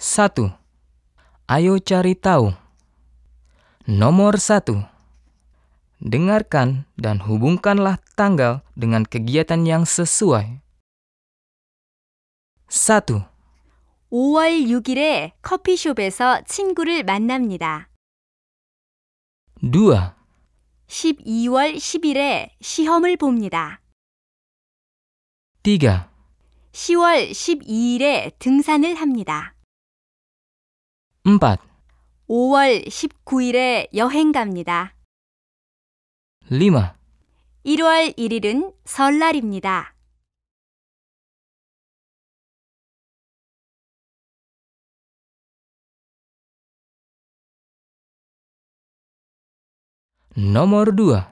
1. a t u Ayo cari tahu. Nomor 1. a t u Dengarkan dan hubungkanlah tanggal dengan kegiatan yang sesuai. 1. 5월 6일에 커피숍에서 친구를 만납니다. 2. 12월 10일에 시험을 봅니다. 3. 10월 12일에 등산을 합니다. 4. 5월 19일에 여행 갑니다. 5. 1월 1일은 설날입니다. Nomor 2.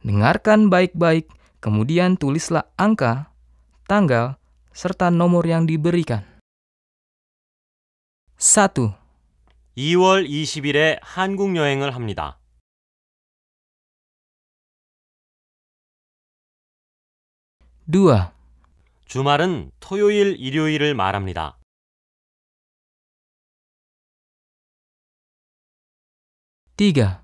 Dengarkan baik-baik, kemudian tulislah angka, tanggal, serta nomor yang diberikan. 1. 2월 20일에 한국 여행을 합니다. d 아 주말은 토요일, 일요일을 말합니다. t i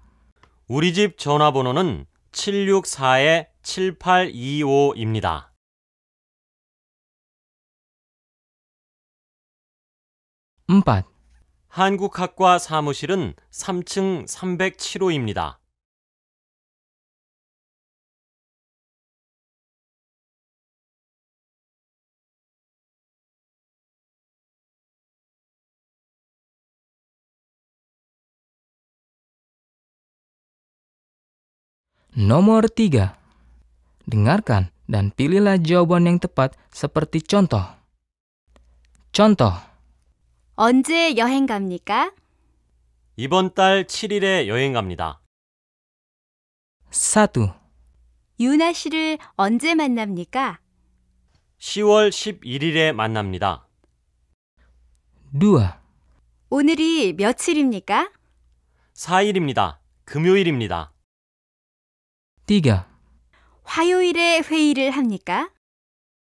우리 집 전화번호는 764-7825입니다. e m 한국학과 사무실은 3층 307호입니다. Nomor 3. Dengarkan dan pilihlah jawaban yang tepat seperti contoh. Contoh 언제 여행 갑니까? 이번 달 7일에 여행 갑니다. 사두 t u 유나 씨를 언제 만납니까? 10월 11일에 만납니다. 루아 오늘이 며칠입니까? 4일입니다. 금요일입니다. 띠 i 화요일에 회의를 합니까?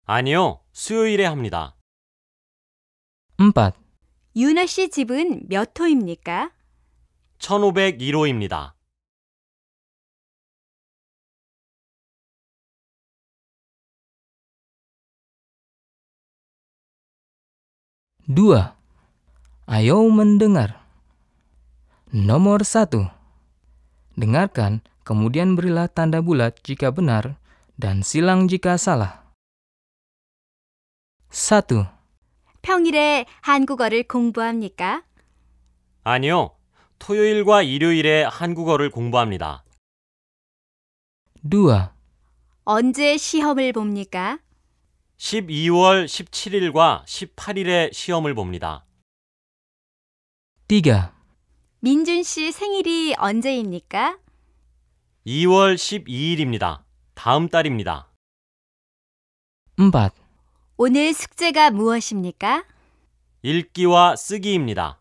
아니요, 수요일에 합니다. 음 m 유나 씨 집은 몇 호입니까? 1501호입니다. 2. ayo mendengar. Nomor 1. dengarkan kemudian berilah tanda bulat jika benar dan silang jika salah. 1. 평일에 한국어를 공부합니까? 아니요. 토요일과 일요일에 한국어를 공부합니다. d u 언제 시험을 봅니까? 12월 17일과 18일에 시험을 봅니다. t i 민준 씨 생일이 언제입니까? 2월 12일입니다. 다음 달입니다. e m 오늘 숙제가 무엇입니까? 읽기와 쓰기입니다.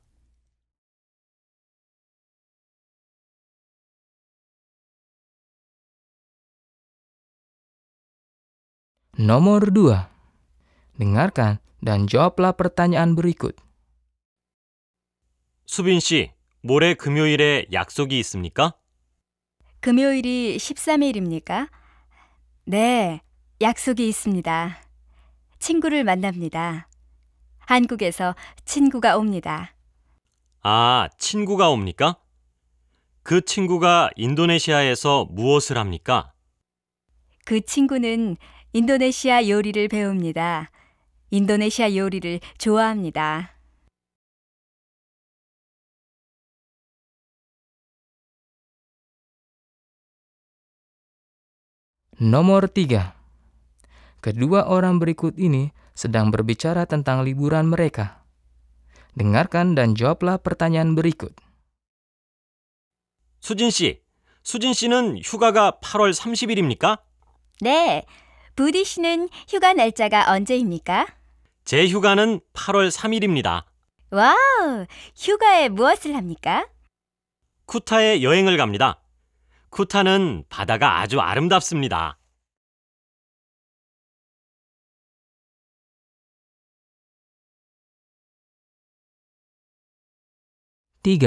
n o 2. Dengarkan dan jawablah pertanyaan berikut. 수빈 씨, 모레 금요일에 약속이 있습니까? 금요일이 13일입니까? 네, 약속이 있습니다. 친구를 만납니다. 한국에서 친구가 옵니다. 아, 친구가 옵니까? 그 친구가 인도네시아에서 무엇을 합니까? 그 친구는 인도네시아 요리를 배웁니다. 인도네시아 요리를 좋아합니다. n o m kedua orang berikut ini sedang berbicara tentang liburan mereka. Dengarkan dan jawablah pertanyaan berikut. 수진 씨, 수진 씨는 휴가가 8월 30일입니까? 네. 부디 씨는 휴가 날짜가 언제입니까? 제 휴가는 8월 3일입니다. 와우! 휴가에 무엇을 합니까? 쿠타에 여행을 갑니다. 쿠타는 바다가 아주 아름답습니다. 3.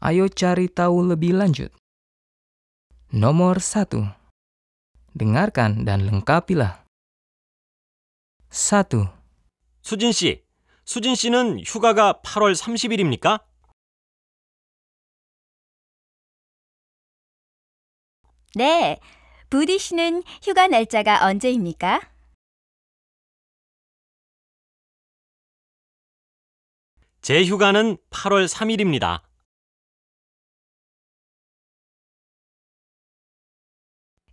Ayo cari tahu lebih lanjut. Nomor 1. Dengarkan dan lengkapilah. 1. 수진 씨, 수진 씨는 휴가가 8월 30일입니까? 네. 부디 씨는 휴가 날짜가 언제입니까? 제 휴가는 8월 3일입니다.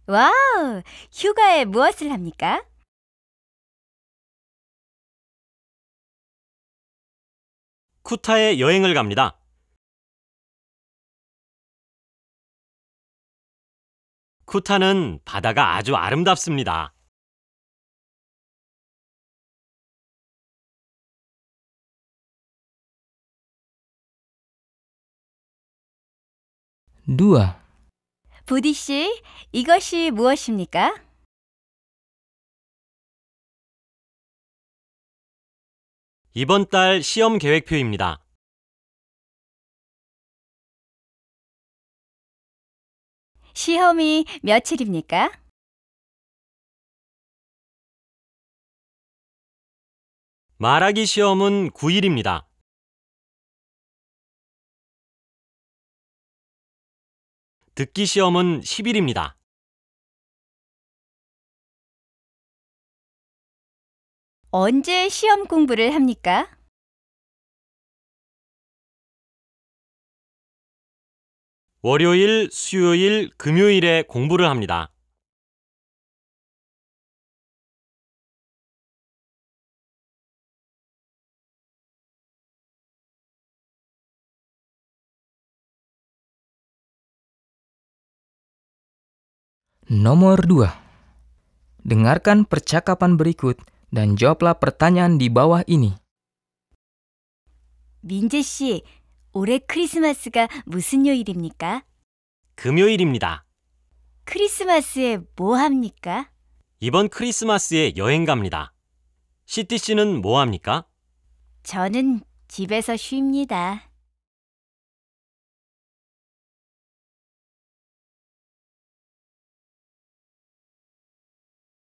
와우! 휴가에 무엇을 합니까? 쿠타에 여행을 갑니다. 쿠타는 바다가 아주 아름답습니다. d u 부디 씨, 이것이 무엇입니까? 이번 달 시험 계획표입니다. 시험이 며칠입니까? 말하기 시험은 9일입니다. 듣기 시험은 10일입니다. 언제 시험 공부를 합니까? 월요일, 수요일, 금요일에 공부를 합니다. Nomor 2. Dengarkan percakapan berikut dan jawablah pertanyaan di bawah ini. 민재 씨, 올해 크리스마스가 무슨 요일입니까? 금요일입니다. 크리스마스에 뭐 합니까? 이번 크리스마스에 여행 갑니다. 시티 씨는 뭐 합니까? 저는 집에서 쉽니다.